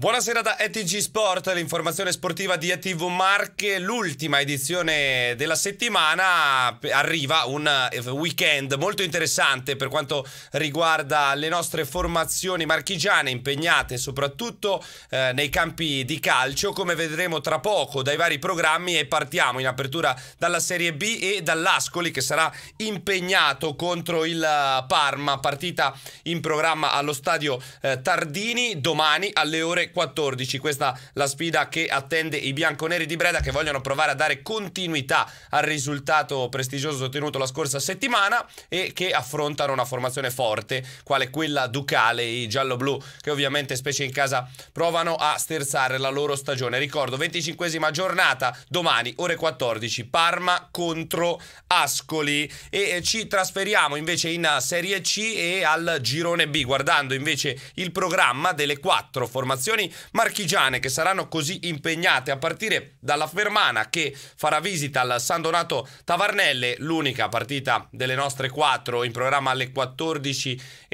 Buonasera da ETG Sport, l'informazione sportiva di ETV Marche, l'ultima edizione della settimana, eh, arriva un eh, weekend molto interessante per quanto riguarda le nostre formazioni marchigiane impegnate soprattutto eh, nei campi di calcio, come vedremo tra poco dai vari programmi e partiamo in apertura dalla Serie B e dall'Ascoli che sarà impegnato contro il eh, Parma, partita in programma allo stadio eh, Tardini domani alle ore 14. Questa la sfida che attende i bianconeri di Breda che vogliono provare a dare continuità al risultato prestigioso ottenuto la scorsa settimana e che affrontano una formazione forte, quale quella ducale, i giallo-blu, che ovviamente specie in casa provano a sterzare la loro stagione. Ricordo, 25esima giornata, domani ore 14, Parma contro Ascoli e eh, ci trasferiamo invece in Serie C e al girone B, guardando invece il programma delle quattro formazioni formazioni marchigiane che saranno così impegnate a partire dalla Fermana che farà visita al San Donato Tavarnelle, l'unica partita delle nostre quattro in programma alle 14.30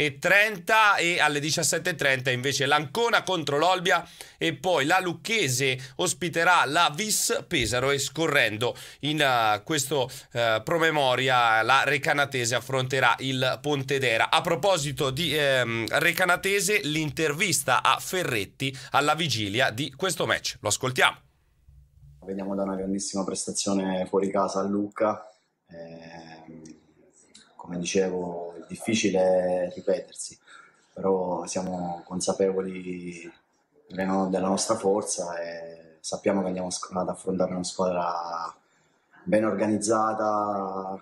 e alle 17.30 invece l'Ancona contro l'Olbia e poi la Lucchese ospiterà la Vis Pesaro e scorrendo in uh, questo uh, promemoria la Recanatese affronterà il Pontedera. A proposito di ehm, Recanatese, l'intervista a Ferretti alla vigilia di questo match. Lo ascoltiamo. Veniamo da una grandissima prestazione fuori casa a Lucca. Eh, come dicevo, è difficile ripetersi, però siamo consapevoli della nostra forza e sappiamo che andiamo ad affrontare una squadra ben organizzata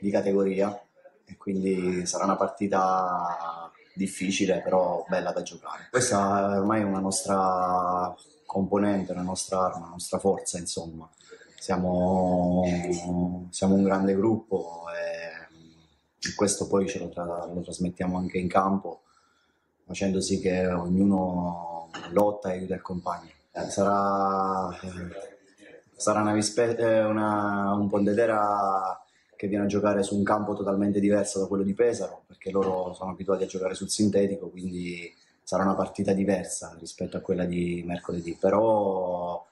di categoria e quindi sarà una partita difficile però bella da giocare. Questa è ormai una nostra componente, una nostra arma, una nostra forza insomma. Siamo, siamo un grande gruppo e questo poi ce lo, tra, lo trasmettiamo anche in campo facendo sì che ognuno lotta e aiuta il compagno. Eh, sarà, eh, sarà una, eh, una, un Pontedera che viene a giocare su un campo totalmente diverso da quello di Pesaro, perché loro sono abituati a giocare sul sintetico, quindi sarà una partita diversa rispetto a quella di mercoledì. Però,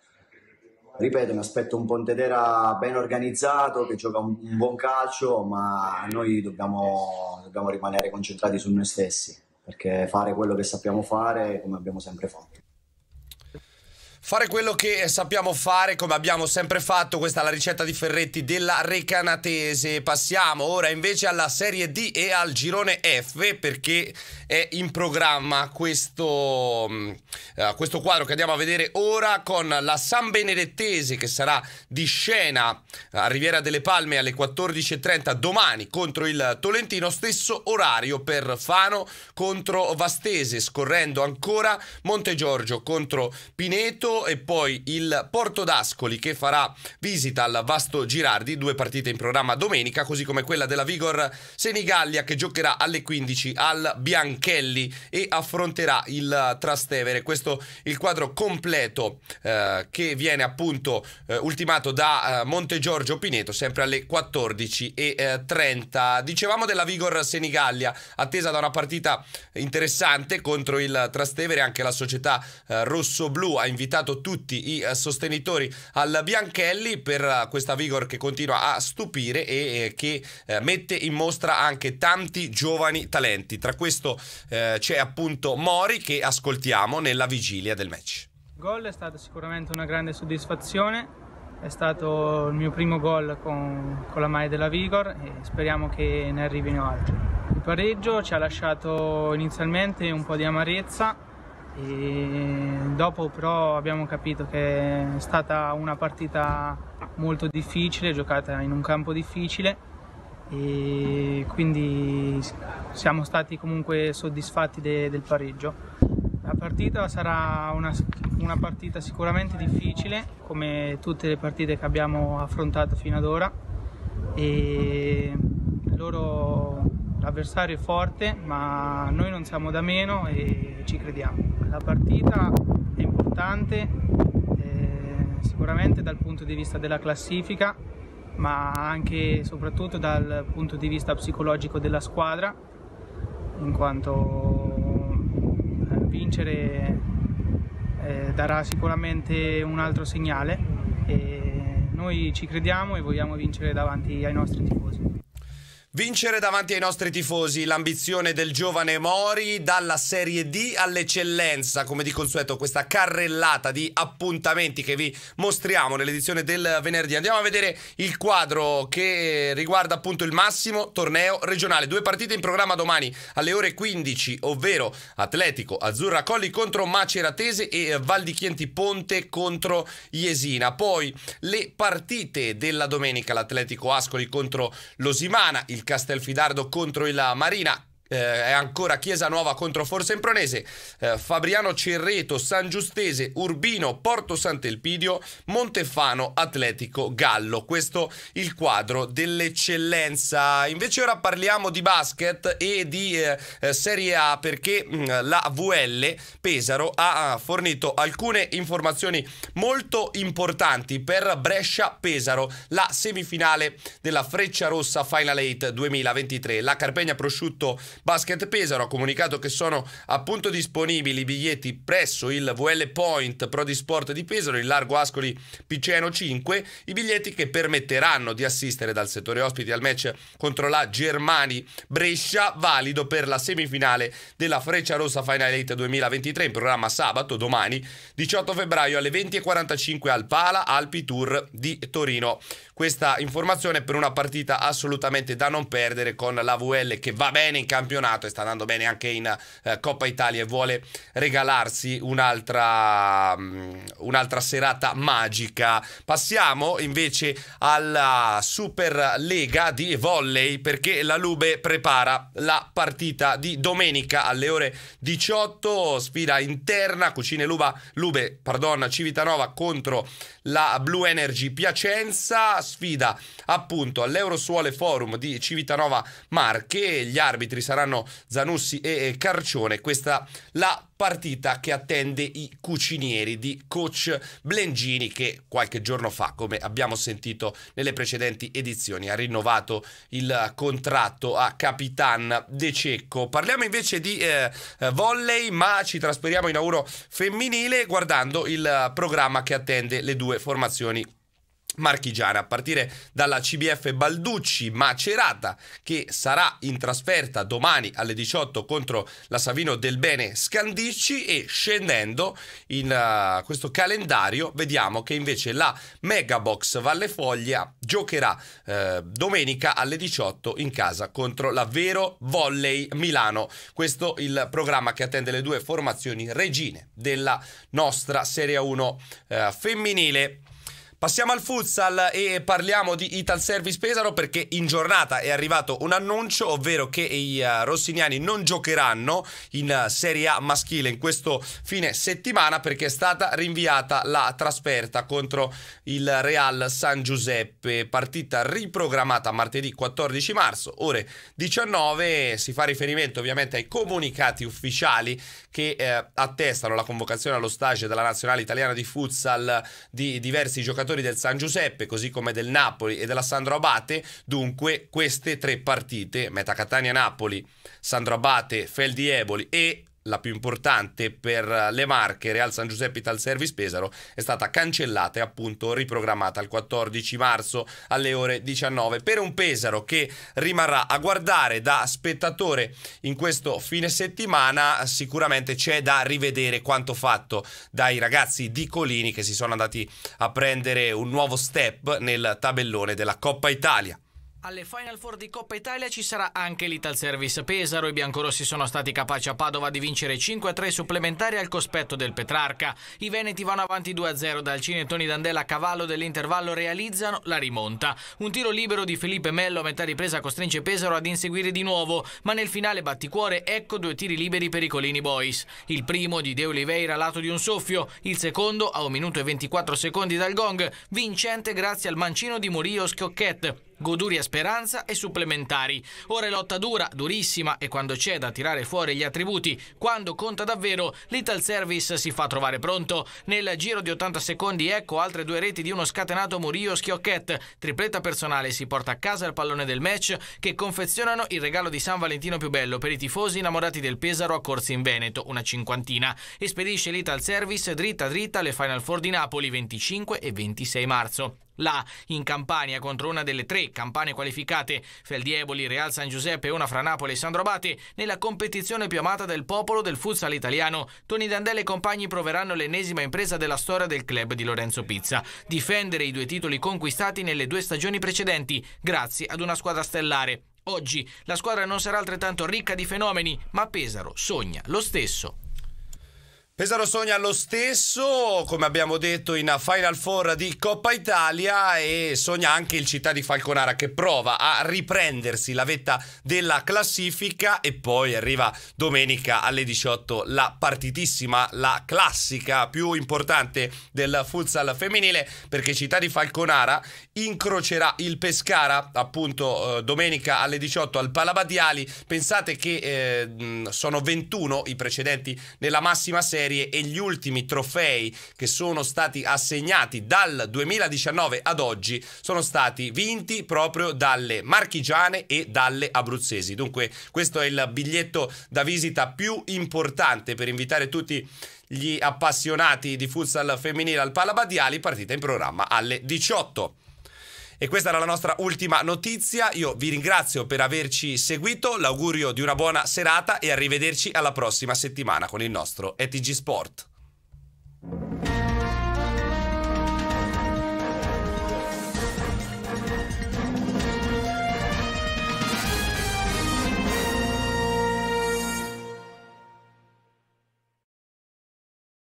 ripeto, mi aspetto un Pontedera ben organizzato, che gioca un, un buon calcio, ma noi dobbiamo, dobbiamo rimanere concentrati su noi stessi, perché fare quello che sappiamo fare, come abbiamo sempre fatto. Fare quello che sappiamo fare come abbiamo sempre fatto, questa è la ricetta di Ferretti della Recanatese. Passiamo ora invece alla Serie D e al girone F perché è in programma questo, mm, eh, questo quadro che andiamo a vedere ora con la San Benedettese che sarà di scena a Riviera delle Palme alle 14.30 domani contro il Tolentino, stesso orario per Fano contro Vastese, scorrendo ancora Montegiorgio contro Pineto Benevento e poi il Porto d'Ascoli che farà visita al Vasto Girardi, due partite in programma domenica, così come quella della Vigor Senigallia che giocherà alle 15 al Bianchelli e affronterà il Trastevere. Questo il quadro completo eh, che viene appunto eh, ultimato da eh, Monte Giorgio Pineto sempre alle 14.30. Eh, Dicevamo della Vigor Senigallia, attesa da una partita interessante contro il Trastevere, anche la società eh, rosso-blu ha invitato ringraziato tutti i eh, sostenitori al Bianchelli per eh, questa vigor che continua a stupire e eh, che mette in mostra anche tanti giovani talenti. Tra questo c'è appunto Mori che ascoltiamo nella vigilia del match. Il gol è stata sicuramente una grande soddisfazione, è stato il mio primo gol con, con, la maglia della Vigor e speriamo che ne arrivino altri. Il pareggio ci ha lasciato inizialmente un po' di amarezza e dopo però abbiamo capito che è stata una partita molto difficile, giocata in un campo difficile e quindi siamo stati comunque soddisfatti de, del pareggio. La partita sarà una, una, partita sicuramente difficile come tutte le partite che abbiamo affrontato fino ad ora e l'avversario è forte ma noi non siamo da meno e ci crediamo la partita è importante eh, sicuramente dal punto di vista della classifica ma anche e soprattutto dal punto di vista psicologico della squadra in quanto eh, vincere eh, darà sicuramente un altro segnale e noi ci crediamo e vogliamo vincere davanti ai nostri tifosi. Vincere davanti ai nostri tifosi l'ambizione del giovane Mori dalla Serie D all'eccellenza, come di consueto questa carrellata di appuntamenti che vi mostriamo nell'edizione del venerdì. Andiamo a vedere il quadro che riguarda appunto il massimo torneo regionale. Due partite in programma domani alle ore 15, ovvero Atletico Azzurra Colli contro Maceratese e Valdichienti Ponte contro Iesina. Poi le partite della domenica, l'Atletico Ascoli contro Losimana, il il Castelfidardo contro il Marina eh, è ancora Chiesa Nuova contro Forza Impronese, eh, Fabriano Cerreto, San Giustese, Urbino, Porto Sant'Elpidio, Montefano, Atletico, Gallo. Questo il quadro dell'eccellenza. Invece ora parliamo di basket e di eh, eh Serie A perché mh, mm, la VL Pesaro ha fornito alcune informazioni molto importanti per Brescia-Pesaro, la semifinale della Freccia Rossa Final 8 2023. La Carpegna Prosciutto Basket Pesaro ha comunicato che sono appunto disponibili i biglietti presso il VL Point Pro di Sport di Pesaro in largo Ascoli Piceno 5, i biglietti che permetteranno di assistere dal settore ospiti al match contro la Germani Brescia, valido per la semifinale della Freccia Rossa Final 8 2023 in programma sabato domani 18 febbraio alle 20.45 al Pala Alpi Tour di Torino. Questa informazione per una partita assolutamente da non perdere con la VL che va bene in campionato campionato e sta andando bene anche in eh, Coppa Italia e vuole regalarsi un'altra, um, un'altra serata magica. Passiamo invece alla Super Lega di volley perché la Lube prepara la partita di domenica alle ore 18, sfida interna Cucine Luba, Lube pardon, Civitanova contro la Blue Energy Piacenza, sfida appunto all'Eurosuole Forum di Civitanova Marche, gli arbitri saranno saranno Zanussi e Carcione. Questa la partita che attende i cucinieri di coach Blengini che qualche giorno fa, come abbiamo sentito nelle precedenti edizioni, ha rinnovato il contratto a Capitan De Cecco. Parliamo invece di eh, eh volley, ma ci trasferiamo in auro femminile guardando il eh, programma che attende le due formazioni marchigiana, a partire dalla CBF Balducci Macerata, che sarà in trasferta domani alle 18 contro la Savino del Bene Scandicci e scendendo in uh, questo calendario vediamo che invece la Megabox Valle Foglia giocherà eh, domenica alle 18 in casa contro la Vero Volley Milano. Questo il programma che attende le due formazioni regine della nostra Serie 1 eh, femminile. Passiamo al futsal e parliamo di Ital Service Pesaro perché in giornata è arrivato un annuncio, ovvero che i eh, rossiniani non giocheranno in eh, Serie A maschile in questo fine settimana perché è stata rinviata la trasferta contro il Real San Giuseppe, partita riprogrammata martedì 14 marzo, ore 19, si fa riferimento ovviamente ai comunicati ufficiali che eh, attestano la convocazione allo stage della nazionale italiana di futsal di diversi giocatori giocatori del San Giuseppe, così come del Napoli e della Sandro Abate, dunque queste tre partite, catania Napoli, Sandro Abate, Feldi Eboli e la più importante per le marche Real San Giuseppe Ital Service Pesaro è stata cancellata e appunto riprogrammata il 14 marzo alle ore 19 per un Pesaro che rimarrà a guardare da spettatore in questo fine settimana sicuramente c'è da rivedere quanto fatto dai ragazzi di Colini che si sono andati a prendere un nuovo step nel tabellone della Coppa Italia alle Final Four di Coppa Italia ci sarà anche l'Ital Service Pesaro. I biancorossi sono stati capaci a Padova di vincere 5-3 supplementari al cospetto del Petrarca. I veneti vanno avanti 2-0 dal Cine Toni Dandella a cavallo dell'intervallo realizzano la rimonta. Un tiro libero di Felipe Mello a metà ripresa costringe Pesaro ad inseguire di nuovo, ma nel finale batticuore ecco due tiri liberi per i Colini Boys. Il primo di De Oliveira lato di un soffio, il secondo a 1 minuto e 24 secondi dal gong, vincente grazie al mancino di Murillo Schiocchette goduria speranza e supplementari. Ora è lotta dura, durissima e quando c'è da tirare fuori gli attributi, quando conta davvero, l'Ital Service si fa trovare pronto. Nel giro di 80 secondi ecco altre due reti di uno scatenato Murillo Schiochet. Tripletta personale si porta a casa il pallone del match che confezionano il regalo di San Valentino più bello per i tifosi innamorati del Pesaro a Corsi in Veneto, una cinquantina. E spedisce l'Ital Service dritta dritta alle Final Four di Napoli 25 e 26 marzo là in Campania contro una delle tre campane qualificate, Feldieboli, Real San Giuseppe e una fra Napoli e Sandro Abate nella competizione più amata del popolo del futsal italiano. Toni Dandella e compagni proveranno l'ennesima impresa della storia del club di Lorenzo Pizza, difendere i due titoli conquistati nelle due stagioni precedenti, grazie ad una squadra stellare. Oggi la squadra non sarà altrettanto ricca di fenomeni, ma Pesaro sogna lo stesso. Pesaro sogna lo stesso, come abbiamo detto in Final Four di Coppa Italia e sogna anche il Città di Falconara che prova a riprendersi la vetta della classifica e poi arriva domenica alle 18 la partitissima, la classica più importante del futsal femminile perché Città di Falconara incrocerà il Pescara appunto eh, domenica alle 18 al Palabadiali. Pensate che eh, sono 21 i precedenti nella massima serie serie e gli ultimi trofei che sono stati assegnati dal 2019 ad oggi sono stati vinti proprio dalle marchigiane e dalle abruzzesi. Dunque questo è il biglietto da visita più importante per invitare tutti gli appassionati di futsal femminile al Palabadiali, partita in programma alle 18. E questa era la nostra ultima notizia. Io vi ringrazio per averci seguito. L'augurio di una buona serata e arrivederci alla prossima settimana con il nostro ETG Sport.